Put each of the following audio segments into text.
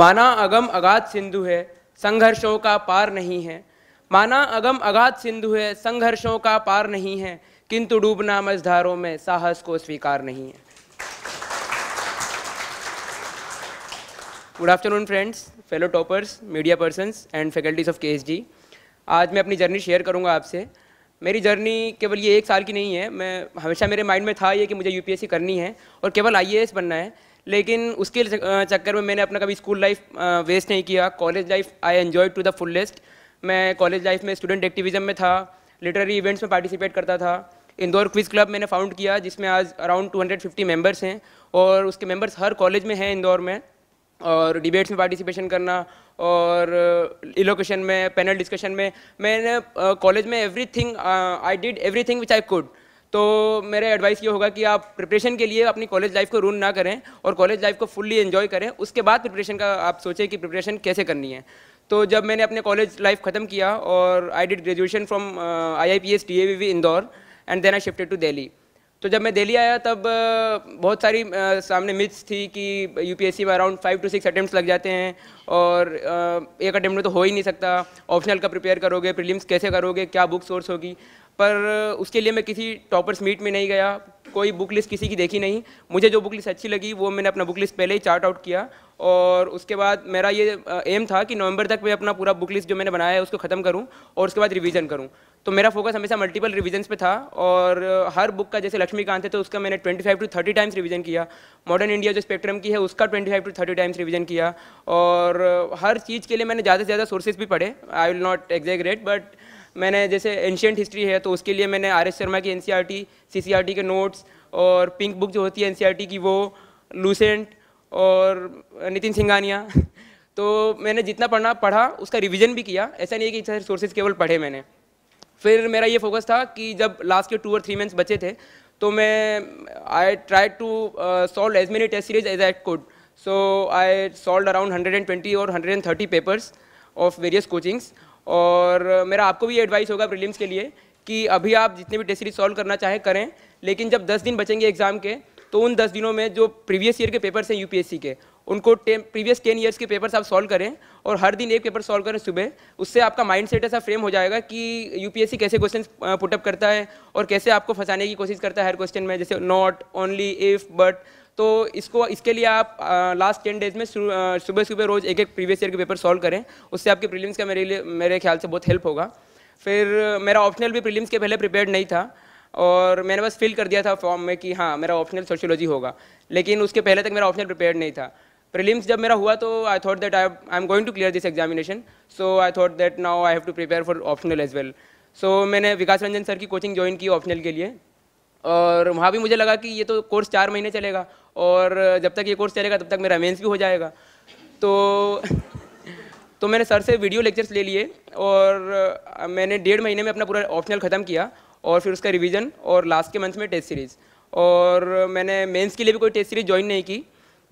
माना अगम अगाध सिंधु है संघर्षों का पार नहीं है माना अगम अगाध सिंधु है संघर्षों का पार नहीं है किंतु डूबना मझधारों में साहस को स्वीकार नहीं है good afternoon friends fellow toppers media persons and faculties of के आज मैं अपनी जर्नी शेयर करूंगा आपसे मेरी जर्नी केवल ये एक साल की नहीं है मैं हमेशा मेरे माइंड में था ये कि मुझे यूपीएससी करनी है और केवल आईएएस बनना है लेकिन उसके चक्कर में मैंने अपना कभी स्कूल लाइफ वेस्ट नहीं किया college life I enjoy to the fullest मैं कॉलेज लाइफ में स्टूडेंट एक्टिविज़म में था लिटरेरी इवेंट्स में पार्टिसिपेट करता था इंदौर क्विज क्लब मैंने फाउंड किया जिसमें आज अराउंड 250 मेंबर्स हैं और उसके मेंबर्स हर कॉलेज में हैं इंदौर में और डिबेट्स में पार्टिसिपेशन करना और इलोकेशन में पैनल डिस्कशन में मैंने कॉलेज में everything I did everything which I could तो मेरा एडवाइस ये होगा कि आप प्रिपरेशन के लिए अपनी कॉलेज लाइफ को रून ना करें और कॉलेज लाइफ को फुल्ली एंजॉय करें उसके बाद प्रिपरेशन का आप सोचें कि प्रिपरेशन कैसे करनी है तो जब मैंने अपने कॉलेज लाइफ ख़त्म किया और I did graduation from I I P S T A V V Indore and then I shifted to Delhi तो जब मैं दिल्ली आया तब uh, बहुत सारी uh, सामने मिथ्स थी कि यूपीएससी में around five to six attempt लग जाते हैं और uh, एक अटैम्प्ट में तो हो ही नहीं सकता ऑप्शनल का प्रिपेयर करोगे प्रीलिम्स कैसे करोगे क्या बुक सोर्स होगी पर उसके लिए मैं किसी टॉपर्स मीट में नहीं गया कोई बुक लिस्ट किसी की देखी नहीं मुझे जो बुक लिस्ट अच्छी लगी वो मैंने अपना बुक लिस्ट पहले ही चार्ट आउट किया और उसके बाद मेरा ये एम था कि नवंबर तक मैं अपना पूरा बुक लिस्ट जो मैंने बनाया है उसको ख़त्म करूं और उसके बाद रिवीजन करूं तो मेरा फोकस हमेशा मल्टीपल रिविजन्स पे था और हर बुक का जैसे लक्ष्मीकांत है तो उसका मैंने 25 टू थर्टी टाइम्स रिविज़न किया मॉडर्न इंडिया जो स्पेक्ट्रम की है उसका 25 टू थर्टी टाइम्स रिवीजन किया और हर चीज़ के लिए मैंने ज़्यादा से ज़्यादा सोर्सेज भी पढ़े I will not exaggerate but मैंने जैसे एंशियंट हिस्ट्री है तो उसके लिए मैंने आर एस शर्मा की एन सी e e के नोट्स और पिंक बुक जो होती है एन e की वो लूसेंट और नितिन सिंगानिया तो मैंने जितना पढ़ना पढ़ा उसका रिवीजन भी किया ऐसा नहीं है कि सारे सोर्सेज केवल पढ़े मैंने फिर मेरा ये फोकस था कि जब लास्ट के टू और थ्री मंथ्स बचे थे तो मैं I try to solve as many test series as I could so I solve around 120 और 130 पेपर्स ऑफ वेरियस कोचिंग्स और मेरा आपको भी एडवाइस होगा प्रीलिम्स के लिए कि अभी आप जितने भी टेस्ट सीरीज सॉल्व करना चाहें करें लेकिन जब 10 दिन बचेंगे एग्ज़ाम के तो उन 10 दिनों में जो प्रीवियस ईयर के पेपर्स हैं यूपीएससी के उनको टे, प्रीवियस टेन ईयर्स के पेपर्स आप सॉल्व करें और हर दिन एक पेपर सॉल्व करें सुबह उससे आपका माइंड सेट ऐसा फ्रेम हो जाएगा कि यूपीएससी कैसे क्वेश्चन पुटअप करता है और कैसे आपको फंसाने की कोशिश करता है हर क्वेश्चन में जैसे नॉट ओनली इफ़ बट तो इसको इसके लिए आप लास्ट टेन डेज में सुबह सुबह रोज़ एक एक प्रीवियस ईयर के पेपर सॉल्व करें उससे आपके प्रीलिम्स का मेरे लिए मेरे ख्याल से बहुत हेल्प होगा फिर मेरा ऑप्शनल भी प्रीलिम्स के पहले प्रिपेयर नहीं था और मैंने बस फिल कर दिया था फॉर्म में कि हाँ मेरा ऑप्शनल सोशियोलॉजी होगा लेकिन उसके पहले तक मेरा ऑप्शनल प्रिपेयर नहीं था प्रीलिम्स जब मेरा हुआ तो I thought that I I am going to clear this examination so I thought that now I have to prepare for optional as well so मैंने विकास रंजन सर की कोचिंग ज्वाइन की optional के लिए और वहाँ भी मुझे लगा कि ये तो कोर्स चार महीने चलेगा और जब तक ये कोर्स चलेगा तब तक मेरा मेंस भी हो जाएगा तो तो मैंने सर से वीडियो लेक्चर्स ले लिए और मैंने डेढ़ महीने में अपना पूरा ऑप्शनल ख़त्म किया और फिर उसका रिवीजन और लास्ट के मंथ में टेस्ट सीरीज़ और मैंने मेंस के लिए भी कोई टेस्ट सीरीज़ ज्वाइन नहीं की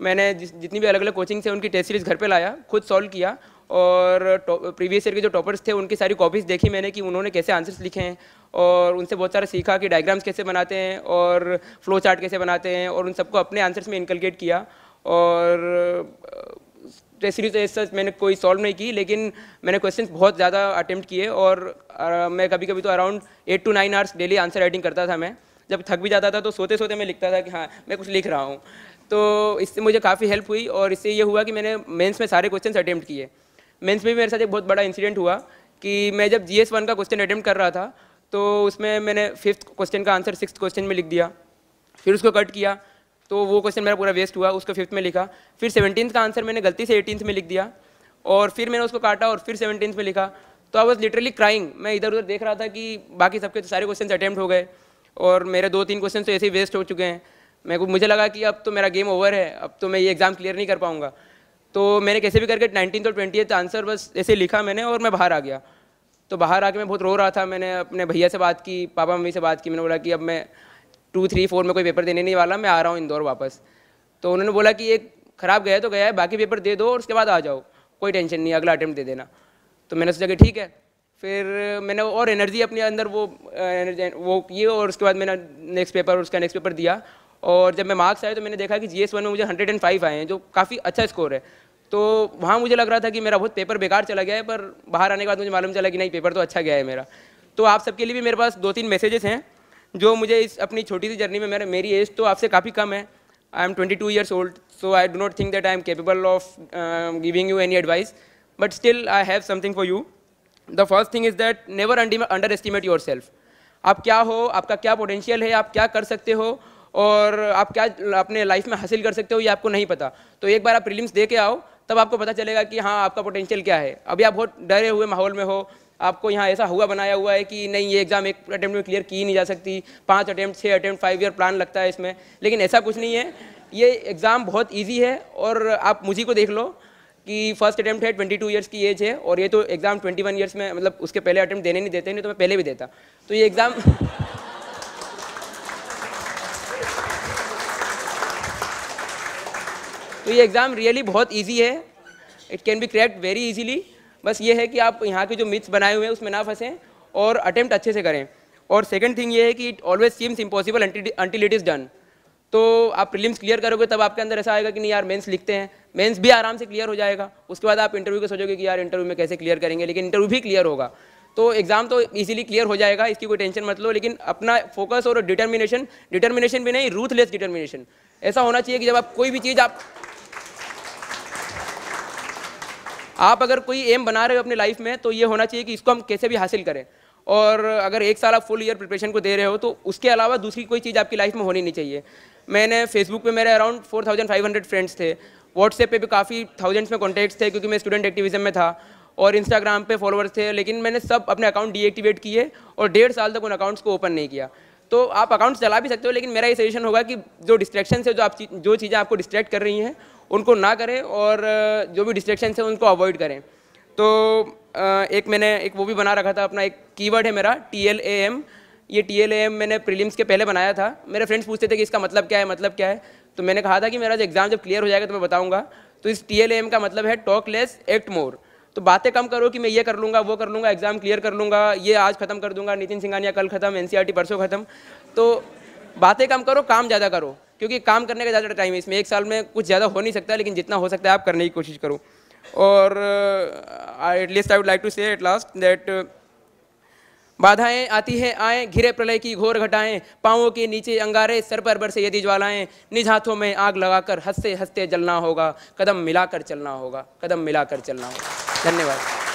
मैंने जितनी भी अलग अलग कोचिंग से उनकी टेस्ट सीरीज़ घर पे लाया खुद सॉल्व किया और प्रीवियस ईयर के जो टॉपर्स थे उनकी सारी कॉपीज़ देखी मैंने कि उन्होंने कैसे आंसर्स लिखे हैं और उनसे बहुत सारा सीखा कि डायग्राम्स कैसे बनाते हैं और फ्लो चार्ट कैसे बनाते हैं और उन सबको अपने आंसर्स में इनकलकेट किया और टेस्ट सीरीज सच मैंने कोई सॉल्व नहीं की लेकिन मैंने क्वेश्चन बहुत ज़्यादा अटैम्प्ट किए और मैं कभी कभी तो around eight to nine hours daily answer writing करता था मैं जब थक भी जाता था तो सोते सोते मैं लिखता था कि हाँ मैं कुछ लिख रहा हूँ तो इससे मुझे काफ़ी हेल्प हुई और इससे ये हुआ कि मैंने मेंस में सारे क्वेश्चंस अटैम्प्ट किए मेंस में भी मेरे साथ एक बहुत बड़ा इंसिडेंट हुआ कि मैं जब जी वन का क्वेश्चन अटैम्प्ट कर रहा था तो उसमें मैंने फिफ्थ क्वेश्चन का आंसर सिक्स क्वेश्चन में लिख दिया फिर उसको कट किया तो वो क्वेश्चन मेरा पूरा वेस्ट हुआ उसको फिफ्थ में लिखा फिर सेवनटीन का आंसर मैंने गलती से एटीनथ में लिख दिया और फिर मैंने उसको काटा और फिर सेवनटीन में लिखा तो आई वॉज लिटरली क्राइंग मैं इधर उधर देख रहा था कि बाकी सबके तो सारे क्वेश्चन अटैम्प्ट हो गए और मेरे दो तीन क्वेश्चन तो ऐसे ही वेस्ट हो चुके हैं मैं मुझे लगा कि अब तो मेरा गेम ओवर है अब तो मैं ये एग्ज़ाम क्लियर नहीं कर पाऊंगा तो मैंने कैसे भी करके नाइनटीन और ट्वेंटी आंसर बस ऐसे लिखा मैंने और मैं बाहर आ गया तो बाहर आके मैं बहुत रो रहा था मैंने अपने भैया से बात की पापा मम्मी से बात की मैंने बोला कि अब मैं टू थ्री फोर में कोई पेपर देने नहीं वाला मैं आ रहा हूँ इंदौर वापस तो उन्होंने बोला कि एक ख़राब गया तो गया है बाकी पेपर दे दो और उसके बाद आ जाओ कोई टेंशन नहीं अगला अटैम्प्ट दे देना तो मैंने सोचा कि ठीक है फिर मैंने और एनर्जी अपने अंदर वो एनर्जी वो किए और उसके बाद मैंने नेक्स्ट पेपर उसका नेक्स्ट पेपर दिया और जब मैं मार्क्स आए तो मैंने देखा कि जी वन में मुझे हंड्रेड एंड फाइव आए हैं जो काफ़ी अच्छा स्कोर है तो वहाँ मुझे लग रहा था कि मेरा बहुत पेपर बेकार चला गया है पर बाहर आने के बाद मुझे मालूम चला कि नहीं पेपर तो अच्छा गया है मेरा तो आप सबके लिए भी मेरे पास दो तीन मैसेजेस हैं जो मुझे इस अपनी छोटी सी जर्नी में मेरे मेरी एज तो आपसे काफ़ी कम है I am twenty two years old so I do not think that I am capable of giving you any advice but still I have something for you the first thing is that never underestimate yourself आप क्या हो आपका क्या potential है आप क्या कर सकते हो और आप क्या अपने लाइफ में हासिल कर सकते हो ये आपको नहीं पता तो एक बार आप प्रीलिम्स दे के आओ तब आपको पता चलेगा कि हाँ आपका पोटेंशियल क्या है अभी आप बहुत डरे हुए माहौल में हो आपको यहाँ ऐसा हुआ बनाया हुआ है कि नहीं ये एग्ज़ाम एक अटैम्प्ट में क्लियर की नहीं जा सकती पाँच अटैम्प्ट छः अटैम्प्ट फाइव ईयर प्लान लगता है इसमें लेकिन ऐसा कुछ नहीं है ये एग्ज़ाम बहुत ईजी है और आप मुझे को देख लो कि फर्स्ट अटैम्प्ट है ट्वेंटी टू ईयर्स की एज है और ये तो एग्ज़ाम ट्वेंटी वन ईयर्स में मतलब उसके पहले अटैम्प्ट देने नहीं देते नहीं तो मैं पहले भी देता तो ये एग्ज़ाम तो ये एग्ज़ाम रियली बहुत ईजी है it can be cracked very easily बस ये है कि आप यहाँ के जो मिथ्स बनाए हुए हैं उसमें ना फंसें और अटैम्प्ट अच्छे से करें और सेकेंड थिंग ये है कि it always seems impossible until it is done तो आप प्रीलिम्स क्लियर करोगे तब आपके अंदर ऐसा आएगा कि नहीं यार मेंस लिखते हैं मेंस भी आराम से क्लियर हो जाएगा उसके बाद आप इंटरव्यू को सोचोगे कि यार इंटरव्यू में कैसे क्लियर करेंगे लेकिन इंटरव्यू भी क्लियर होगा तो एग्ज़ाम तो इजीली क्लियर हो जाएगा इसकी कोई टेंशन मत लो लेकिन अपना फोकस और डिटर्मिनेशन डिटर्मिनेशन भी नहीं रूथलेस डिटर्मिनेशन ऐसा होना चाहिए कि जब आप कोई भी चीज़ आप आप अगर कोई एम बना रहे हो अपनी लाइफ में तो ये होना चाहिए कि इसको हम कैसे भी हासिल करें और अगर एक साल आप फुल ईयर प्रिपरेशन को दे रहे हो तो उसके अलावा दूसरी कोई चीज़ आपकी लाइफ में होनी नहीं चाहिए मैंने फेसबुक पे मेरे अराउंड 4500 फ्रेंड्स थे व्हाट्सएप पे भी काफ़ी थाउजेंड्स में कॉन्टैक्ट्स थे क्योंकि मैं स्टूडेंट एक्टिविज़म में था और इंस्टाग्राम पे फॉलोअर्स थे लेकिन मैंने सब अपने अकाउंट डीएक्टिवेट किए और डेढ़ साल तक उन अकाउंट्स को ओपन नहीं किया तो आप अकाउंट्स चला भी सकते हो लेकिन मेरा ये सजेशन होगा कि जो डिस्ट्रैक्शन से जो आप जो चीज़ें आपको डिस्ट्रैक्ट कर रही हैं उनको ना करें और जो भी डिस्ट्रैक्शन है उनको अवॉइड करें तो एक मैंने एक वो भी बना रखा था अपना एक कीवर्ड है मेरा टी एल ए एम ये टी एल ए एम मैंने प्रीलिम्स के पहले बनाया था मेरे फ्रेंड्स पूछते थे कि इसका मतलब क्या है मतलब क्या है तो मैंने कहा था कि मेरा जो एग्ज़ाम जब क्लियर हो जाएगा तो मैं बताऊँगा तो इस टी एल ए एम का मतलब है टॉक लेस एक्ट मोर तो बातें कम करो कि मैं ये कर लूँगा वो कर लूँगा एग्ज़ाम क्लियर कर लूँगा ये आज खत्म कर दूँगा नितिन सिंघानिया कल खत्म एन e परसों खत्म तो बातें कम करो काम ज़्यादा करो क्योंकि काम करने का ज़्यादा टाइम है इसमें एक साल में कुछ ज़्यादा हो नहीं सकता लेकिन जितना हो सकता है आप करने की कोशिश करो और at least I would like to say at last that बाधाएं आती हैं आए घिरे प्रलय की घोर घटाएं पाँवों के नीचे अंगारे सर पर बरसे यदि ज्वालाएं निज हाथों में आग लगाकर हंसते हंसते जलना होगा कदम मिलाकर चलना होगा कदम मिलाकर चलना होगा धन्यवाद